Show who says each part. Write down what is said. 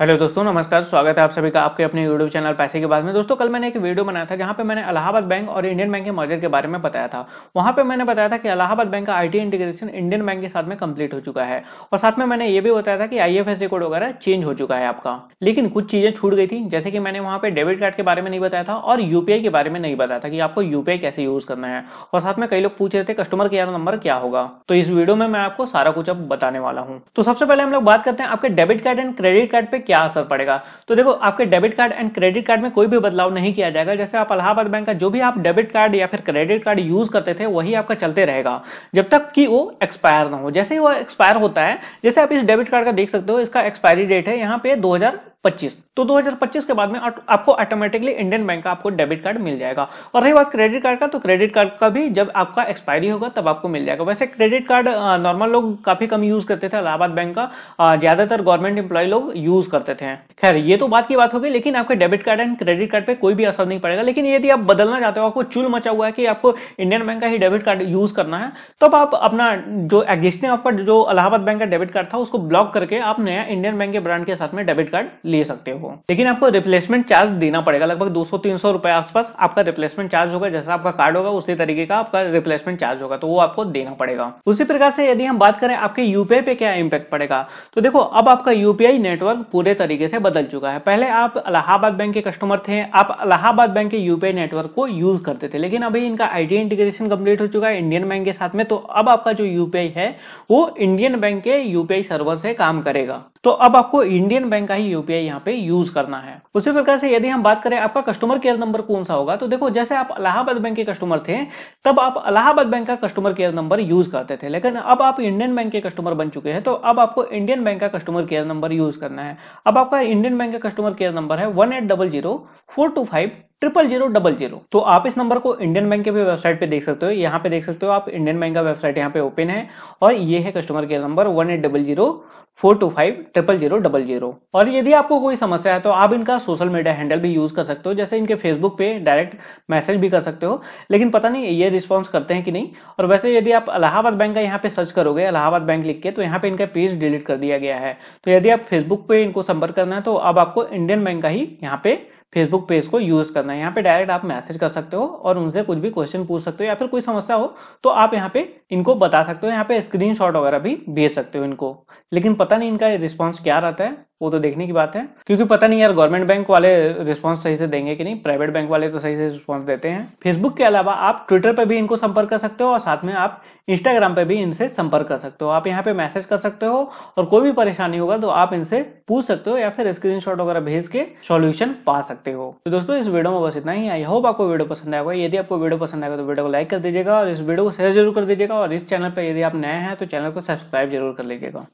Speaker 1: hello दोस्तों नमस्कार स्वागत है आप सभी का आपके अपने यूट्यूब चैनल पैसे के बाद में दोस्तों कल मैंने एक वीडियो बनाया था जहां पे मैंने इलाहाबाद बैंक और इंडियन बैंक के मर्जर के बारे में बताया था वहां पे मैंने बताया था कि इलाहाबाद बैंक का आईटी इंटीग्रेशन इंडियन बैंक के साथ में कंप्लीट हो चुका है और साथ में मैंने ये भी बताया था कि आई कोड वगैरह चेंज हो चुका है आपका लेकिन कुछ चीजें छूट गई थी जैसे कि मैंने वहां पर डेबिट कार्ड के बारे में नहीं बताया था और यूपीआई के बारे में नहीं बताया था कि आपको यूपीआई कैसे यूज करना है और साथ में कई लोग पूछ रहे थे कस्टमर केयर नंबर क्या होगा तो इस वीडियो में मैं आपको सारा कुछ अब बताने वाला हूँ तो सबसे पहले हम लोग बात करते हैं आपके debit card and credit card पे क्या असर पड़ेगा तो देखो आपके debit card and credit card में कोई भी बदलाव नहीं किया जाएगा जैसे आप अलाहाबाद बैंक का जो भी आप डेबिट कार्ड या फिर क्रेडिट कार्ड यूज करते थे वही आपका चलते रहेगा जब तक कि वो एक्सपायर ना हो जैसे ही वो एक्सपायर होता है जैसे आप इस डेबिट कार्ड का देख सकते हो इसका एक्सपायरी डेट है यहाँ पे दो 2025 तो 2025 के बाद में आपको ऑटोमेटिकली इंडियन बैंक का आपको डेबिट कार्ड मिल जाएगा और रही बात क्रेडिट कार्ड का तो क्रेडिट कार्ड का भी जब आपका एक्सपायरी होगा तब आपको मिल जाएगा वैसे क्रेडिट कार्ड नॉर्मल लोग काफी कम यूज करते थे इलाहाबाद बैंक का ज्यादातर गवर्नमेंट एम्प्लॉय लोग यूज करते थे खैर ये तो बात की बात होगी लेकिन आपके debit card and credit card पर कोई भी असर नहीं पड़ेगा लेकिन यदि आप बदलना चाहते हो आपको चुल मचा हुआ है कि आपको इंडियन बैंक का ही डेबिट कार्ड यूज करना है तब आप अपना जो एग्जिस्टिंग आपका जो इलाहाबाद बैंक का डेबिट कार्ड था उसको ब्लॉक करके आप नया इंडियन बैंक के ब्रांड के साथ में डेबिट कार्ड ले ले सकते हो लेकिन आपको रिप्लेसमेंट चार्ज देना पड़ेगा लगभग 200-300 रुपए आसपास आपका रिप्लेसमेंट चार्ज होगा जैसा आपका कार्ड होगा उसी तरीके का आपका रिप्लेसमेंट चार्ज होगा तो वो आपको देना पड़ेगा उसी प्रकार से यदि हम बात करें आपके यूपीआई पे क्या इम्पैक्ट पड़ेगा तो देखो अब आपका यूपीआई नेटवर्क पूरे तरीके से बदल चुका है पहले आप अलाहाबाद बैंक के कस्टमर थे आप अलाहाबाद बैंक के यूपीआई नेटवर्क को यूज करते थे लेकिन अभी इनका आईडी इंटीग्रेशन कंप्लीट हो चुका है इंडियन बैंक के साथ में तो अब आपका जो यूपीआई है वो इंडियन बैंक के यूपीआई सर्वर से काम करेगा तो अब आपको इंडियन बैंक का ही यूपीआई यहाँ पे यूज करना है उसी प्रकार से यदि हम बात करें आपका कस्टमर केयर नंबर कौन सा होगा तो देखो जैसे आप अलाहाबाद बैंक के कस्टमर थे तब आप अलाहाबाद बैंक का कस्टमर केयर नंबर यूज करते थे लेकिन अब आप इंडियन बैंक के कस्टमर बन चुके हैं तो अब आपको इंडियन बैंक का कस्टमर केयर नंबर यूज करना है अब आपका इंडियन बैंक का कस्टमर केयर नंबर है one eight double zero four two five triple zero double zero तो आप इस नंबर को इंडियन बैंक के भी वेबसाइट पे देख सकते हो यहाँ पे देख सकते हो आप इंडियन बैंक का वेबसाइट यहाँ पे ओपन है और ये है customer care number one eight double zero four two five triple zero double zero और यदि आपको कोई समस्या है तो आप इनका सोशल मीडिया हैंडल भी यूज कर सकते हो जैसे इनके फेसबुक पे डायरेक्ट मैसेज भी कर सकते हो लेकिन पता नहीं ये रिस्पॉन्स करते हैं कि नहीं और वैसे यदि आप इलाहाबाद बैंक का यहाँ पे सर्च करोगे इलाहाबाद बैंक लिख के तो यहाँ पे इनका पेज डिलीट कर दिया गया है तो यदि आप फेसबुक पे इनको संपर्क करना है तो अब आपको इंडियन बैंक का ही यहाँ पे फेसबुक पेज को यूज करना है यहाँ पे डायरेक्ट आप मैसेज कर सकते हो और उनसे कुछ भी क्वेश्चन पूछ सकते हो या फिर कोई समस्या हो तो आप यहाँ पे इनको बता सकते हो यहाँ पे स्क्रीनशॉट वगैरह भी भेज सकते हो इनको लेकिन पता नहीं इनका रिस्पॉन्स क्या रहता है वो तो देखने की बात है क्योंकि पता नहीं यार गवर्नमेंट बैंक वाले रिस्पॉन्स सही से देंगे कि नहीं प्राइवेट बैंक वाले तो सही से रिस्पॉन्स देते हैं फेसबुक के अलावा आप ट्विटर पर भी इनको संपर्क कर सकते हो और साथ में आप इंस्टाग्राम पर भी इनसे संपर्क कर सकते हो आप यहाँ पे मैसेज कर सकते हो और कोई भी परेशानी होगा तो आप इनसे पूछ सकते हो या फिर स्क्रीन वगैरह भेज के सोल्यूशन पा सकते हो तो दोस्तों इस वीडियो में बस इतना ही आई होप आपको वीडियो पसंद आएगा यदि आपको वीडियो पसंद आएगा तो वीडियो को लाइक कर दीजिएगा और इस वीडियो को शेयर जरूर कर दीजिएगा और इस चैनल पर यदि आप नए हैं तो चैनल को सब्सक्राइब जरूर कर लीजिएगा